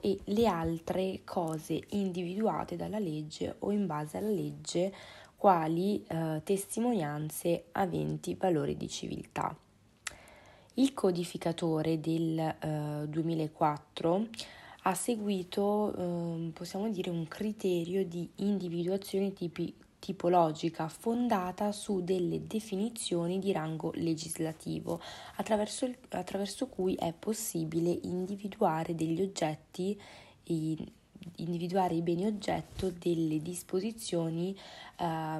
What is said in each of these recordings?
e le altre cose individuate dalla legge o in base alla legge quali eh, testimonianze aventi valore di civiltà. Il codificatore del eh, 2004 ha seguito, eh, possiamo dire, un criterio di individuazione tipi, tipologica fondata su delle definizioni di rango legislativo, attraverso, il, attraverso cui è possibile individuare degli oggetti e, individuare i beni oggetto delle disposizioni eh,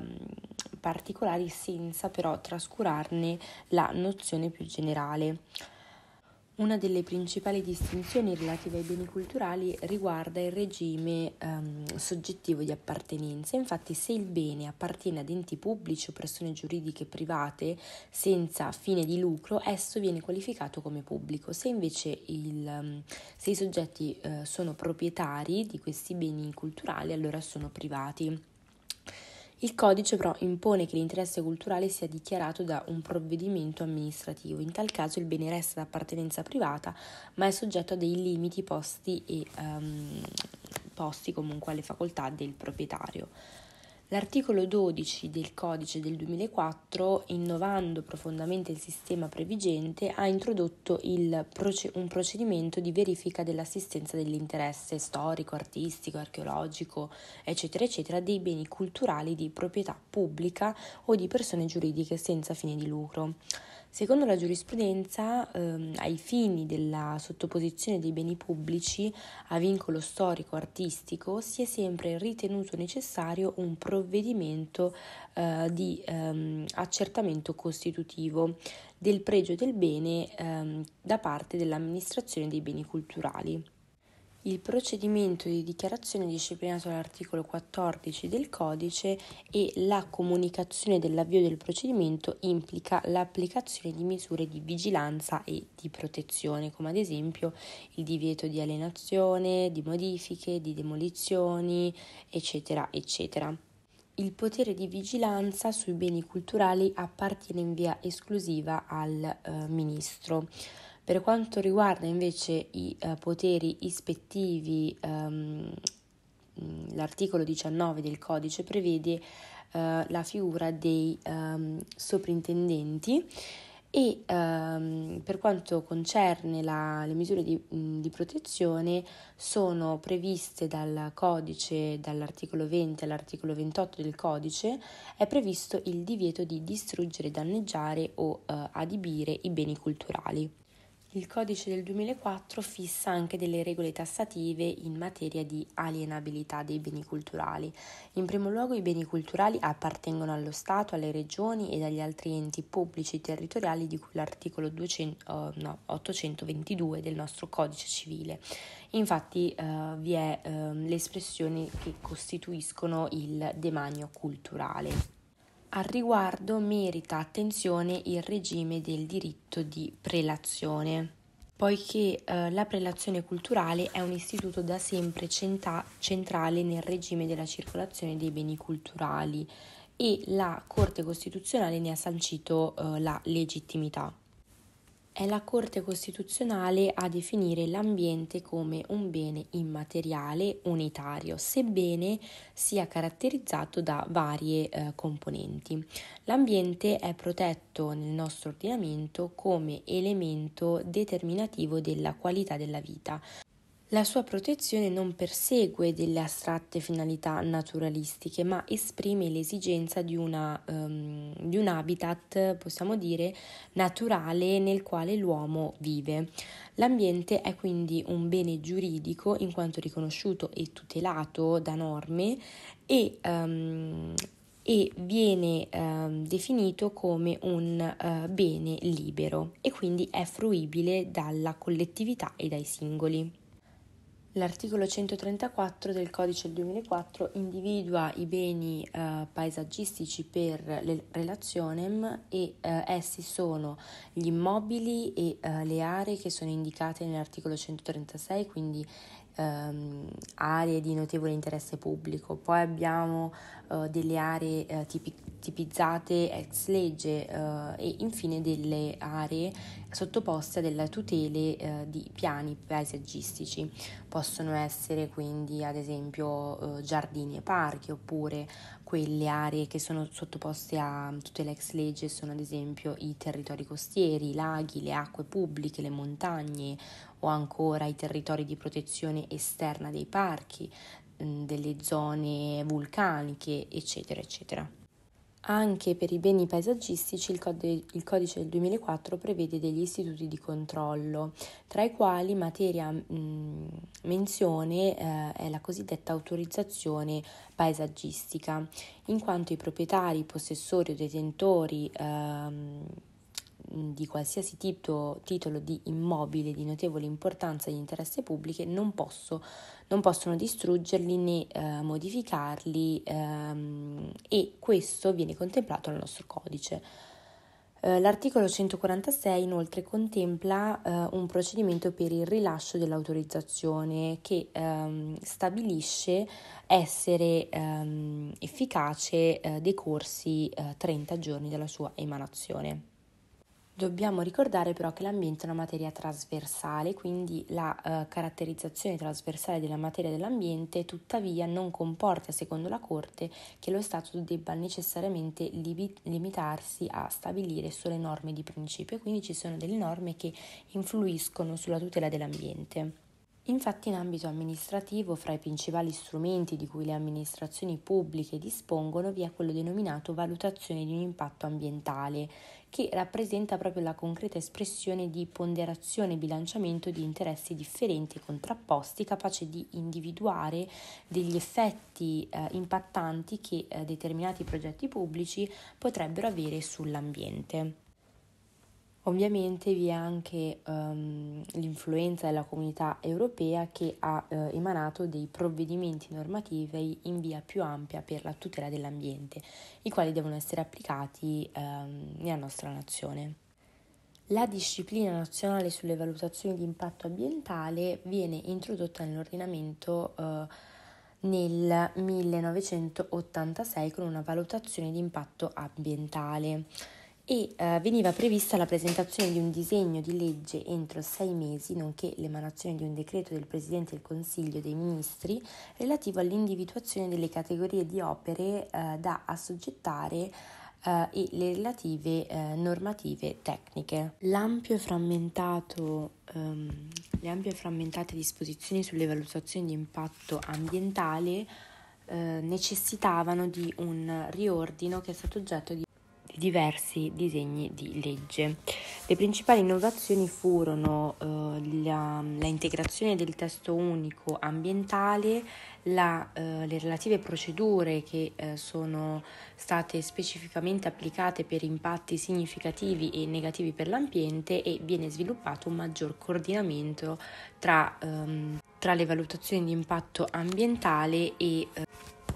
particolari senza però trascurarne la nozione più generale. Una delle principali distinzioni relative ai beni culturali riguarda il regime ehm, soggettivo di appartenenza. Infatti, se il bene appartiene ad enti pubblici o persone giuridiche private senza fine di lucro, esso viene qualificato come pubblico. Se invece il, ehm, se i soggetti eh, sono proprietari di questi beni culturali, allora sono privati. Il codice però impone che l'interesse culturale sia dichiarato da un provvedimento amministrativo, in tal caso il bene resta d'appartenenza privata ma è soggetto a dei limiti posti, e, um, posti comunque alle facoltà del proprietario. L'articolo 12 del codice del 2004, innovando profondamente il sistema previgente, ha introdotto il, un procedimento di verifica dell'assistenza dell'interesse storico, artistico, archeologico, eccetera, eccetera, dei beni culturali di proprietà pubblica o di persone giuridiche senza fine di lucro. Secondo la giurisprudenza, ehm, ai fini della sottoposizione dei beni pubblici a vincolo storico-artistico, si è sempre ritenuto necessario un provvedimento eh, di ehm, accertamento costitutivo del pregio del bene ehm, da parte dell'amministrazione dei beni culturali. Il procedimento di dichiarazione disciplinato dall'articolo 14 del codice e la comunicazione dell'avvio del procedimento implica l'applicazione di misure di vigilanza e di protezione, come ad esempio il divieto di alienazione, di modifiche, di demolizioni, eccetera, eccetera. Il potere di vigilanza sui beni culturali appartiene in via esclusiva al eh, Ministro. Per quanto riguarda invece i eh, poteri ispettivi, ehm, mm, l'articolo 19 del codice prevede eh, la figura dei ehm, soprintendenti e ehm, per quanto concerne la, le misure di, mm, di, protezione sono previste dal codice, dall'articolo 20 all'articolo 28 del codice, è previsto il divieto di distruggere, danneggiare o eh, adibire i beni culturali. Il codice del 2004 fissa anche delle regole tassative in materia di alienabilità dei beni culturali. In primo luogo i beni culturali appartengono allo Stato, alle regioni e agli altri enti pubblici territoriali di cui l'articolo 200, oh, eh, no, 822 del nostro codice civile. Infatti eh, vi è eh, l'espressione che costituiscono il demanio culturale. Al riguardo merita attenzione il regime del diritto di prelazione poiché eh, la prelazione culturale è un istituto da sempre centa- centrale nel regime della circolazione dei beni culturali e la Corte Costituzionale ne ha sancito eh, la legittimità. È la Corte Costituzionale a definire l'ambiente come un bene immateriale unitario, sebbene sia caratterizzato da varie eh, componenti. L'ambiente è protetto nel nostro ordinamento come elemento determinativo della qualità della vita, la sua protezione non persegue delle astratte finalità naturalistiche, ma esprime l'esigenza di, una, um, di un habitat, possiamo dire, naturale nel quale l'uomo vive. L'ambiente è quindi un bene giuridico in quanto riconosciuto e tutelato da norme e um, e viene eh, definito come un eh, bene libero e quindi è fruibile dalla collettività e dai singoli. L'articolo 134 del codice del 2004 individua i beni eh, paesaggistici per le relazionem e eh, essi sono gli immobili e eh, le aree che sono indicate nell'articolo 136, quindi ehm, aree di notevole interesse pubblico. Poi abbiamo eh, delle aree eh, tipiche tipizzate ex legge eh, e infine delle aree sottoposte a delle tutele eh, di piani paesaggistici. Possono essere quindi ad esempio eh, giardini e parchi oppure quelle aree che sono sottoposte a tutele ex legge sono ad esempio i territori costieri, i laghi, le acque pubbliche, le montagne o ancora i territori di protezione esterna dei parchi, mm, delle zone vulcaniche, eccetera, eccetera. Anche per i beni paesaggistici il codice, il codice, del 2004 prevede degli istituti di controllo, tra i quali materia mh, mm, menzione eh, è la cosiddetta autorizzazione paesaggistica, in quanto i proprietari, possessori o detentori eh, Mm, di qualsiasi tipo, titolo di immobile di notevole importanza di interesse pubblico non, posso, non possono distruggerli né eh, modificarli ehm, e questo viene contemplato nel nostro codice. Eh, l'articolo 146 inoltre contempla uh, un procedimento per il rilascio dell'autorizzazione che um, stabilisce essere um, efficace uh, dei corsi uh, 30 giorni dalla sua emanazione. Dobbiamo ricordare però che l'ambiente è una materia trasversale, quindi la eh, caratterizzazione trasversale della materia dell'ambiente tuttavia non comporta, secondo la Corte, che lo Stato debba necessariamente li- limitarsi a stabilire solo norme di principio, quindi ci sono delle norme che influiscono sulla tutela dell'ambiente. Infatti in ambito amministrativo fra i principali strumenti di cui le amministrazioni pubbliche dispongono vi è quello denominato valutazione di un impatto ambientale, che rappresenta proprio la concreta espressione di ponderazione e bilanciamento di interessi differenti e contrapposti, capace di individuare degli effetti eh, impattanti che eh, determinati progetti pubblici potrebbero avere sull'ambiente. Ovviamente vi è anche um, l'influenza della comunità europea che ha eh, emanato dei provvedimenti normativi in via più ampia per la tutela dell'ambiente, i quali devono essere applicati um, nella nostra nazione. La disciplina nazionale sulle valutazioni di impatto ambientale viene introdotta nell'ordinamento eh, nel 1986 con una valutazione di impatto ambientale e eh, veniva prevista la presentazione di un disegno di legge entro sei mesi, nonché l'emanazione di un decreto del Presidente del Consiglio dei Ministri relativo all'individuazione delle categorie di opere eh, da assoggettare Uh, e le relative uh, normative tecniche. L'ampio frammentato, um, le ampie e frammentate disposizioni sulle valutazioni di impatto ambientale uh, necessitavano di un riordino che è stato oggetto di diversi disegni di legge. Le principali innovazioni furono eh, la, la, integrazione del testo unico ambientale, la, eh, le relative procedure che eh, sono state specificamente applicate per impatti significativi e negativi per l'ambiente e viene sviluppato un maggior coordinamento tra, ehm, tra le valutazioni di impatto ambientale e eh,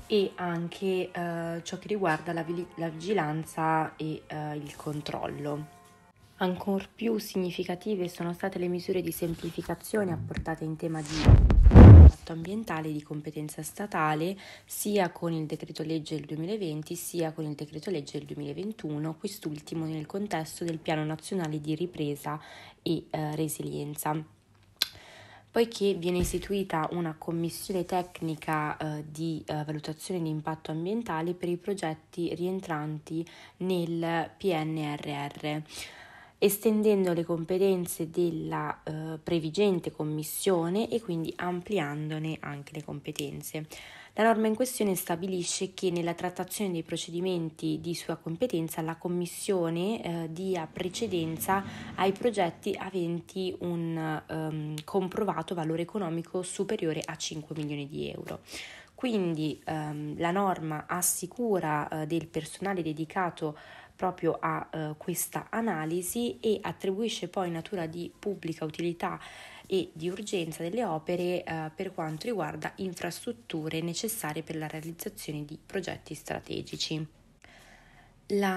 e anche eh, ciò che riguarda la, vi- la vigilanza e eh, il controllo. Ancor più significative sono state le misure di semplificazione apportate in tema di impatto ambientale di competenza statale sia con il decreto legge del 2020 sia con il decreto legge del 2021, quest'ultimo nel contesto del Piano Nazionale di Ripresa e eh, Resilienza poiché viene istituita una commissione tecnica eh, di eh, valutazione di impatto ambientale per i progetti rientranti nel PNRR estendendo le competenze della eh, previgente commissione e quindi ampliandone anche le competenze. La norma in questione stabilisce che nella trattazione dei procedimenti di sua competenza la Commissione eh, dia precedenza ai progetti aventi un um, comprovato valore economico superiore a 5 milioni di euro. Quindi ehm, la norma assicura eh, del personale dedicato proprio a eh, questa analisi e attribuisce poi natura di pubblica utilità e di urgenza delle opere eh, per quanto riguarda infrastrutture necessarie per la realizzazione di progetti strategici. La